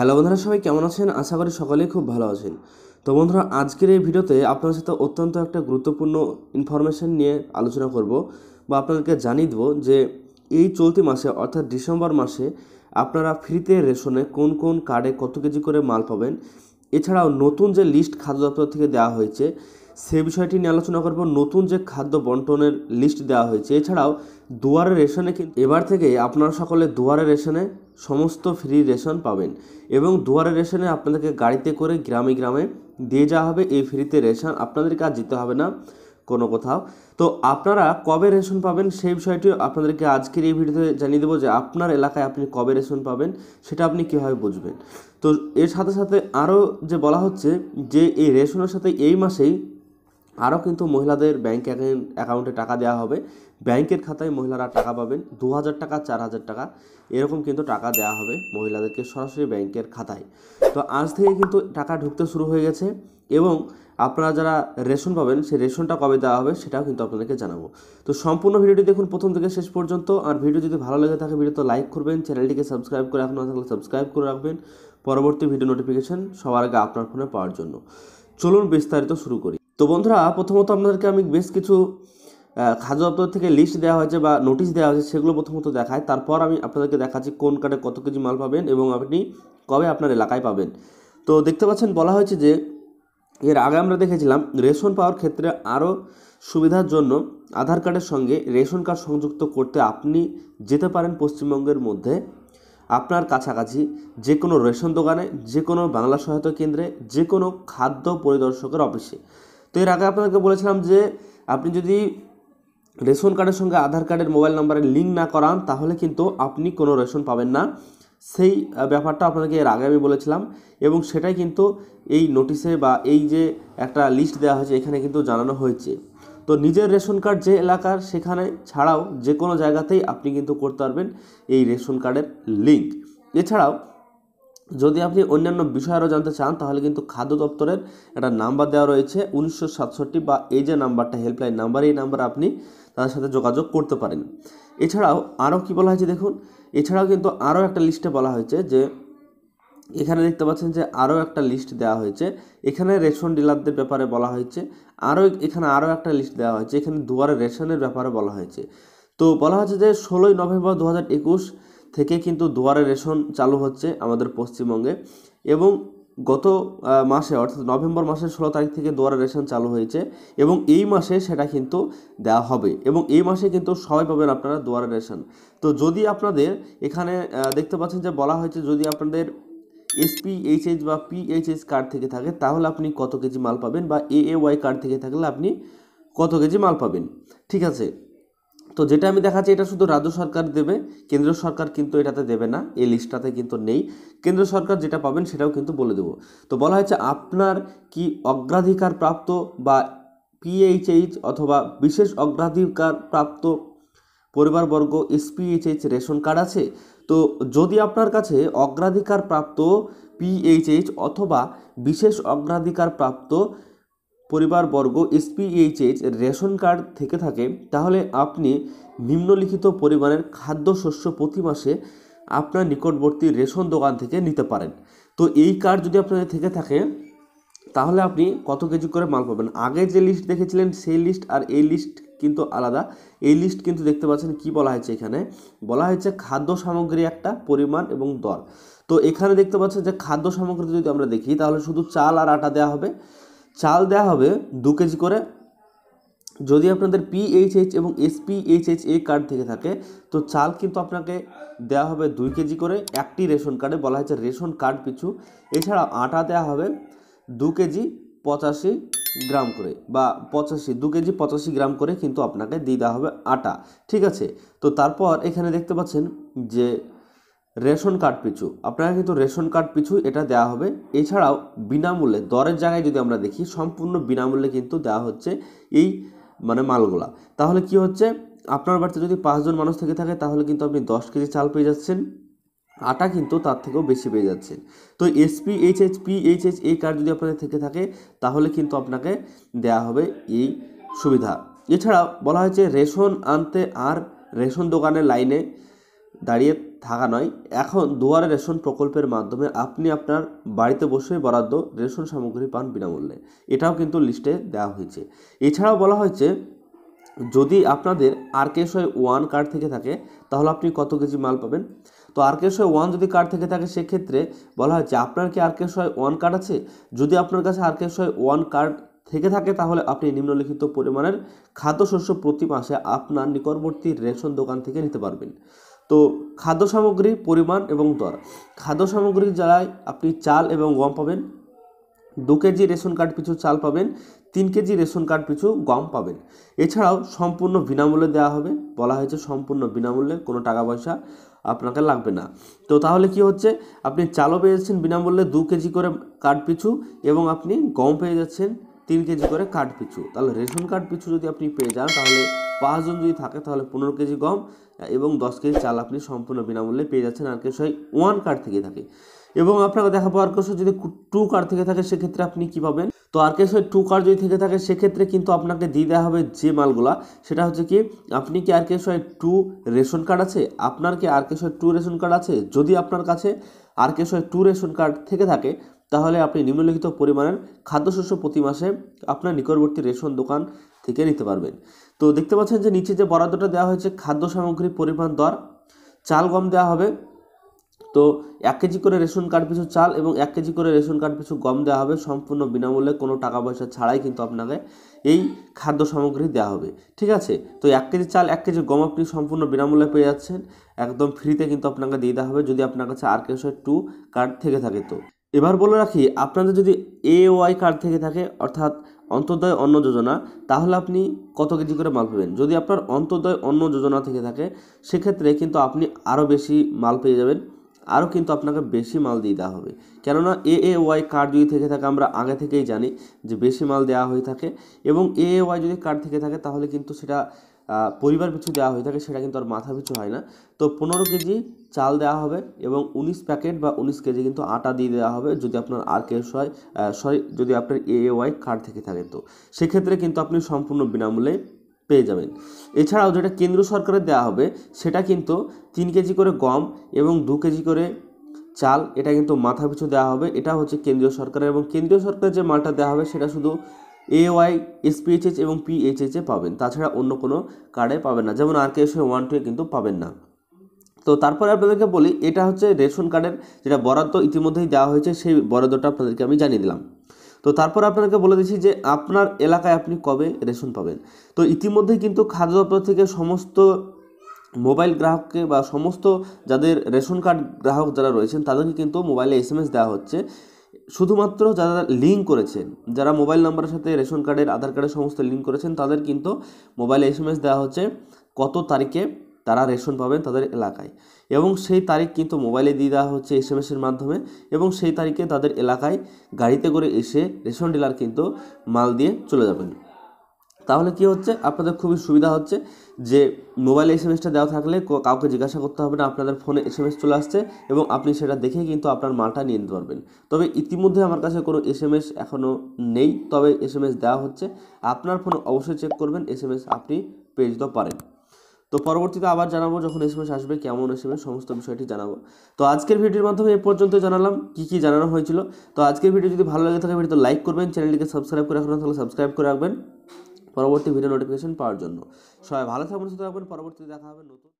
hello বন্ধুরা সবাই কেমন আছেন আশা করি সকলেই খুব ভালো আছেন তো বন্ধুরা আজকের এই ভিডিওতে আপনার সাথে অত্যন্ত একটা গুরুত্বপূর্ণ ইনফরমেশান নিয়ে আলোচনা করব বা আপনাদেরকে জানিয়ে দেবো যে এই চলতি মাসে অর্থাৎ ডিসেম্বর মাসে আপনারা ফ্রিতে রেশনে কোন কোন কার্ডে কত কেজি করে মাল পাবেন এছাড়াও নতুন যে লিস্ট খাদ্য দপ্তর থেকে দেওয়া হয়েছে সে বিষয়টি নিয়ে আলোচনা করব নতুন যে খাদ্য বন্টনের লিস্ট দেওয়া হয়েছে এছাড়াও দুয়ারে রেশনে কিন্তু এবার থেকে আপনারা সকলে দুয়ারে রেশনে সমস্ত ফ্রি রেশন পাবেন এবং দুয়ারে রেশনে আপনাদেরকে গাড়িতে করে গ্রামে গ্রামে দিয়ে যাওয়া হবে এই ফ্রিতে রেশন আপনাদেরকে আর যেতে হবে না কোনো কোথাও তো আপনারা কবে রেশন পাবেন সেই বিষয়টিও আপনাদেরকে আজকের এই ভিডিওতে জানিয়ে দেবো যে আপনার এলাকায় আপনি কবে রেশন পাবেন সেটা আপনি কীভাবে বুঝবেন তো এর সাথে সাথে আরও যে বলা হচ্ছে যে এই রেশনের সাথে এই মাসেই আরও কিন্তু মহিলাদের ব্যাঙ্ক অ্যাকাউন্টে টাকা দেওয়া হবে ব্যাংকের খাতায় মহিলারা টাকা পাবেন দু হাজার টাকা চার হাজার টাকা এরকম কিন্তু টাকা দেওয়া হবে মহিলাদেরকে সরাসরি ব্যাংকের খাতায় তো আজ থেকে কিন্তু টাকা ঢুকতে শুরু হয়ে গেছে এবং আপনারা যারা রেশন পাবেন সেই রেশনটা কবে দেওয়া হবে সেটাও কিন্তু আপনাদেরকে জানাবো তো সম্পূর্ণ ভিডিওটি দেখুন প্রথম থেকে শেষ পর্যন্ত আর ভিডিও যদি ভালো লেগে থাকে ভিডিও তো লাইক করবেন চ্যানেলটিকে সাবস্ক্রাইব করে রাখুন তাহলে সাবস্ক্রাইব করে রাখবেন পরবর্তী ভিডিও নোটিফিকেশান সবার আগে আপনার ফোনে পাওয়ার জন্য চলুন বিস্তারিত শুরু করি তো বন্ধুরা প্রথমত আপনাদেরকে আমি বেশ কিছু খাদ্য দপ্তর থেকে লিস্ট দেওয়া হয়েছে বা নোটিশ দেওয়া হয়েছে সেগুলো প্রথমত দেখায় তারপর আমি আপনাদেরকে দেখাচ্ছি কোন কার্ডে কত কেজি মাল পাবেন এবং আপনি কবে আপনার এলাকায় পাবেন তো দেখতে পাচ্ছেন বলা হয়েছে যে এর আগে আমরা দেখেছিলাম রেশন পাওয়ার ক্ষেত্রে আরও সুবিধার জন্য আধার কার্ডের সঙ্গে রেশন কার্ড সংযুক্ত করতে আপনি যেতে পারেন পশ্চিমবঙ্গের মধ্যে আপনার কাছাকাছি যে কোনো রেশন দোকানে যে কোনো বাংলা সহায়তা কেন্দ্রে যে কোনো খাদ্য পরিদর্শকের অফিসে তো এর আগে আপনাকে বলেছিলাম যে আপনি যদি রেশন কার্ডের সঙ্গে আধার কার্ডের মোবাইল নাম্বারের লিঙ্ক না করান তাহলে কিন্তু আপনি কোনো রেশন পাবেন না সেই ব্যাপারটা আপনাকে এর আগে আমি বলেছিলাম এবং সেটাই কিন্তু এই নোটিশে বা এই যে একটা লিস্ট দেওয়া হয়েছে এখানে কিন্তু জানানো হয়েছে তো নিজের রেশন কার্ড যে এলাকার সেখানে ছাড়াও যে কোনো জায়গাতেই আপনি কিন্তু করতে পারবেন এই রেশন কার্ডের লিঙ্ক এছাড়াও যদি আপনি অন্যান্য বিষয় আরও জানতে চান তাহলে কিন্তু খাদ্য দপ্তরের একটা নাম্বার দেওয়া রয়েছে উনিশশো বা এই যে নাম্বারটা হেল্পলাইন নাম্বার এই নাম্বার আপনি তাদের সাথে যোগাযোগ করতে পারেন এছাড়াও আরও কি বলা হয়েছে দেখুন এছাড়াও কিন্তু আরও একটা লিস্টে বলা হয়েছে যে এখানে দেখতে পাচ্ছেন যে আরও একটা লিস্ট দেওয়া হয়েছে এখানে রেশন ডিলারদের ব্যাপারে বলা হয়েছে আরও এখানে আরও একটা লিস্ট দেওয়া হয়েছে এখানে দুয়ারে রেশনের ব্যাপারে বলা হয়েছে তো বলা হয়েছে যে ষোলোই নভেম্বর দু হাজার একুশ থেকে কিন্তু দুয়ারে রেশন চালু হচ্ছে আমাদের পশ্চিমবঙ্গে এবং গত মাসে অর্থাৎ নভেম্বর মাসের ষোলো তারিখ থেকে দুয়ারে রেশন চালু হয়েছে এবং এই মাসে সেটা কিন্তু দেওয়া হবে এবং এই মাসে কিন্তু সবাই পাবেন আপনারা দুয়ারে রেশন তো যদি আপনাদের এখানে দেখতে পাচ্ছেন যে বলা হয়েছে যদি আপনাদের এইচএইচ বা পিএইচএস কার্ড থেকে থাকে তাহলে আপনি কত কেজি মাল পাবেন বা এ ওয়াই কার্ড থেকে থাকলে আপনি কত কেজি মাল পাবেন ঠিক আছে তো যেটা আমি দেখাচ্ছি এটা শুধু রাজ্য সরকার দেবে কেন্দ্র সরকার কিন্তু এটাতে দেবে না এই লিস্টটাতে কিন্তু নেই কেন্দ্র সরকার যেটা পাবেন সেটাও কিন্তু বলে দেবো তো বলা হয়েছে আপনার কি অগ্রাধিকার প্রাপ্ত বা পিএইচএইচ অথবা বিশেষ অগ্রাধিকার প্রাপ্ত পরিবারবর্গ এসপিএইচএইচ রেশন কার্ড আছে তো যদি আপনার কাছে অগ্রাধিকার প্রাপ্ত পিএইচএইচ অথবা বিশেষ অগ্রাধিকার প্রাপ্ত পরিবারবর্গ এসপিএইচএইচ রেশন কার্ড থেকে থাকে তাহলে আপনি নিম্নলিখিত পরিমাণের খাদ্যশস্য প্রতি মাসে আপনার নিকটবর্তী রেশন দোকান থেকে নিতে পারেন তো এই কার্ড যদি আপনাদের থেকে থাকে তাহলে আপনি কত কেজি করে মাল পাবেন আগে যে লিস্ট দেখেছিলেন সেই লিস্ট আর এই লিস্ট কিন্তু আলাদা এই লিস্ট কিন্তু দেখতে পাচ্ছেন কি বলা হয়েছে এখানে বলা হয়েছে খাদ্য সামগ্রী একটা পরিমাণ এবং দর তো এখানে দেখতে পাচ্ছেন যে খাদ্য সামগ্রী যদি আমরা দেখি তাহলে শুধু চাল আর আটা দেওয়া হবে চাল দেওয়া হবে দু কেজি করে যদি আপনাদের পিএইচএইচ এবং এসপিএইচএইচ এ কার্ড থেকে থাকে তো চাল কিন্তু আপনাকে দেওয়া হবে দুই কেজি করে একটি রেশন কার্ডে বলা হয়েছে রেশন কার্ড পিছু এছাড়া আটা দেওয়া হবে দু কেজি পঁচাশি গ্রাম করে বা পঁচাশি দু কেজি পঁচাশি গ্রাম করে কিন্তু আপনাকে দিয়ে দেওয়া হবে আটা ঠিক আছে তো তারপর এখানে দেখতে পাচ্ছেন যে রেশন কার্ড পিছু আপনারা কিন্তু রেশন কার্ড পিছু এটা দেওয়া হবে এছাড়াও বিনামূল্যে দরের জায়গায় যদি আমরা দেখি সম্পূর্ণ বিনামূল্যে কিন্তু দেওয়া হচ্ছে এই মানে মালগুলা তাহলে কি হচ্ছে আপনার বাড়িতে যদি পাঁচজন মানুষ থেকে থাকে তাহলে কিন্তু আপনি দশ কেজি চাল পেয়ে যাচ্ছেন আটা কিন্তু তার থেকেও বেশি পেয়ে যাচ্ছেন তো S P H H P H H এই কার্ড যদি আপনাদের থেকে থাকে তাহলে কিন্তু আপনাকে দেয়া হবে এই সুবিধা এছাড়া বলা হয়েছে রেশন আনতে আর রেশন দোকানের লাইনে দাঁড়িয়ে থাকা নয় এখন দুয়ারে রেশন প্রকল্পের মাধ্যমে আপনি আপনার বাড়িতে বসে বরাদ্দ রেশন সামগ্রী পান বিনামূল্যে এটাও কিন্তু লিস্টে দেওয়া হয়েছে এছাড়াও বলা হয়েছে যদি আপনাদের আরকেশয় ওয়ান কার্ড থেকে থাকে তাহলে আপনি কত কেজি মাল পাবেন তো আরকেশয় ওয়ান যদি কার্ড থেকে থাকে সেক্ষেত্রে বলা হয়েছে আপনার কি আরকেশয় ওয়ান কার্ড আছে যদি আপনার কাছে আরকেশয় ওয়ান কার্ড থেকে থাকে তাহলে আপনি নিম্নলিখিত পরিমাণের খাদ্যশস্য প্রতি মাসে আপনার নিকটবর্তী রেশন দোকান থেকে নিতে পারবেন তো খাদ্য সামগ্রীর পরিমাণ এবং দর খাদ্য সামগ্রী জ্বালায় আপনি চাল এবং গম পাবেন দু কেজি রেশন কার্ড পিছু চাল পাবেন তিন কেজি রেশন কার্ড পিছু গম পাবেন এছাড়াও সম্পূর্ণ বিনামূল্যে দেওয়া হবে বলা হয়েছে সম্পূর্ণ বিনামূল্যে কোনো টাকা পয়সা আপনাকে লাগবে না তো তাহলে কি হচ্ছে আপনি চালও পেয়ে যাচ্ছেন বিনামূল্যে দু কেজি করে কার্ড পিছু এবং আপনি গম পেয়ে যাচ্ছেন তিন কেজি করে কাঠ পিছু তাহলে রেশন কার্ড পিছু যদি আপনি পেয়ে যান তাহলে পাঁচজন যদি থাকে তাহলে পনেরো কেজি গম এবং দশ কেজি চাল আপনি সম্পূর্ণ বিনামূল্যে পেয়ে যাচ্ছেন আর কেউ ওয়ান কার্ড থেকে থাকে এবং আপনাকে দেখা পাওয়ার কেউ যদি টু কার্ড থেকে থাকে সেক্ষেত্রে আপনি কী পাবেন তো আর কেস টু কার্ড যদি থেকে থাকে সেক্ষেত্রে কিন্তু আপনাকে দিয়ে দেওয়া হবে যে মালগুলা সেটা হচ্ছে কি আপনি কি R K S two ration card আছে আপনার কি R K S two ration card আছে যদি আপনার কাছে R K S two ration card থেকে থাকে তাহলে আপনি নিম্নলিখিত পরিমাণের খাদ্যশস্য প্রতি মাসে আপনার নিকটবর্তী রেশন দোকান থেকে নিতে পারবেন তো দেখতে পাচ্ছেন যে নিচে যে বরাদ্দটা দেওয়া হয়েছে খাদ্য সামগ্রী পরিমাণ দর চাল গম দেওয়া হবে তো এক কেজি করে রেশন কার্ড পিছু চাল এবং এক কেজি করে রেশন কার্ড পিছু গম দেওয়া হবে সম্পূর্ণ বিনামূল্যে কোনো টাকা পয়সা ছাড়াই কিন্তু আপনাকে এই খাদ্য সামগ্রী দেওয়া হবে ঠিক আছে তো এক কেজি চাল এক কেজি গম আপনি সম্পূর্ণ বিনামূল্যে পেয়ে যাচ্ছেন একদম ফ্রিতে কিন্তু আপনাকে দিয়ে দেওয়া হবে যদি আপনার কাছে আর কেউ টু কার্ড থেকে থাকে তো এবার বলে রাখি আপনাদের যদি এ ওয়াই কার্ড থেকে থাকে অর্থাৎ অন্তর্দয় অন্ন যোজনা তাহলে আপনি কত কেজি করে মাল পাবেন যদি আপনার অন্তর্দয় অন্ন যোজনা থেকে থাকে সেক্ষেত্রে কিন্তু আপনি আরও বেশি মাল পেয়ে যাবেন আরও কিন্তু আপনাকে বেশি মাল দিয়ে দেওয়া হবে কেননা এ এ ওয়াই কার্ড যদি থেকে থাকে আমরা আগে থেকেই জানি যে বেশি মাল দেওয়া হয়ে থাকে এবং এ এ ওয়াই যদি কার্ড থেকে থাকে তাহলে কিন্তু সেটা পরিবার পিছু দেওয়া হয়ে থাকে সেটা কিন্তু আর মাথা পিছু হয় না তো পনেরো কেজি চাল দেওয়া হবে এবং উনিশ প্যাকেট বা উনিশ কেজি কিন্তু আটা দিয়ে দেওয়া হবে যদি আপনার আর কে হয় সরি যদি আপনার এ ওয়াই কার্ড থেকে থাকে তো সেক্ষেত্রে কিন্তু আপনি সম্পূর্ণ বিনামূল্যে পেয়ে যাবেন এছাড়াও যেটা কেন্দ্র সরকারের দেওয়া হবে সেটা কিন্তু তিন কেজি করে গম এবং দু কেজি করে চাল এটা কিন্তু মাথা পিছু দেওয়া হবে এটা হচ্ছে কেন্দ্রীয় সরকারের এবং কেন্দ্রীয় সরকারের যে মালটা দেওয়া হবে সেটা শুধু এ ওয়াই এসপিএইচএস এবং পিএইচএসে পাবেন তাছাড়া অন্য কোনো কার্ডে পাবেন না যেমন আর কে এস ওয়ান টুয়ে কিন্তু পাবেন না তো তারপরে আপনাদেরকে বলি এটা হচ্ছে রেশন কার্ডের যেটা বরাদ্দ ইতিমধ্যেই দেওয়া হয়েছে সেই বরাদ্দটা আপনাদেরকে আমি জানিয়ে দিলাম তো তারপর আপনাকে বলে দিচ্ছি যে আপনার এলাকায় আপনি কবে রেশন পাবেন তো ইতিমধ্যেই কিন্তু খাদ্য দপ্তর থেকে সমস্ত মোবাইল গ্রাহককে বা সমস্ত যাদের রেশন কার্ড গ্রাহক যারা রয়েছেন তাদেরকে কিন্তু মোবাইলে এস এম এস দেওয়া হচ্ছে শুধুমাত্র যারা লিঙ্ক করেছেন যারা মোবাইল নাম্বারের সাথে রেশন কার্ডের আধার কার্ডের সমস্ত লিঙ্ক করেছেন তাদের কিন্তু মোবাইলে এস এম এস দেওয়া হচ্ছে কত তারিখে তারা রেশন পাবেন তাদের এলাকায় এবং সেই তারিখ কিন্তু মোবাইলে দিয়ে দেওয়া হচ্ছে এস এম এসের মাধ্যমে এবং সেই তারিখে তাদের এলাকায় গাড়িতে করে এসে রেশন ডিলার কিন্তু মাল দিয়ে চলে যাবেন তাহলে কি হচ্ছে আপনাদের খুবই সুবিধা হচ্ছে যে মোবাইলে এস এমএসটা দেওয়া থাকলে কাউকে জিজ্ঞাসা করতে হবে না আপনাদের ফোনে এস এমএস চলে আসছে এবং আপনি সেটা দেখে কিন্তু আপনার মালটা নিয়ে নিতে পারবেন তবে ইতিমধ্যে আমার কাছে কোনো এস এম এস এখনও নেই তবে এস এম এস দেওয়া হচ্ছে আপনার ফোনে অবশ্যই চেক করবেন এস এম এস আপনি পেয়ে যেতে পারেন তো পরবর্তীতে আবার জানাবো যখন এস এম এস আসবে কেমন এস সমস্ত বিষয়টি জানাবো তো আজকের ভিডিওর মাধ্যমে এ পর্যন্ত জানালাম কী কী জানানো হয়েছিল তো আজকের ভিডিও যদি ভালো লাগে থাকে ভিডিও লাইক করবেন চ্যানেলটিকে সাবস্ক্রাইব করে রাখবেন তাহলে সাবস্ক্রাইব করে রাখবেন পরবর্তী ভিডিও নোটিফিকেশন পাওয়ার জন্য সবাই ভালো থাকবেন সুস্থ থাকবেন পরবর্তীতে দেখা হবে নতুন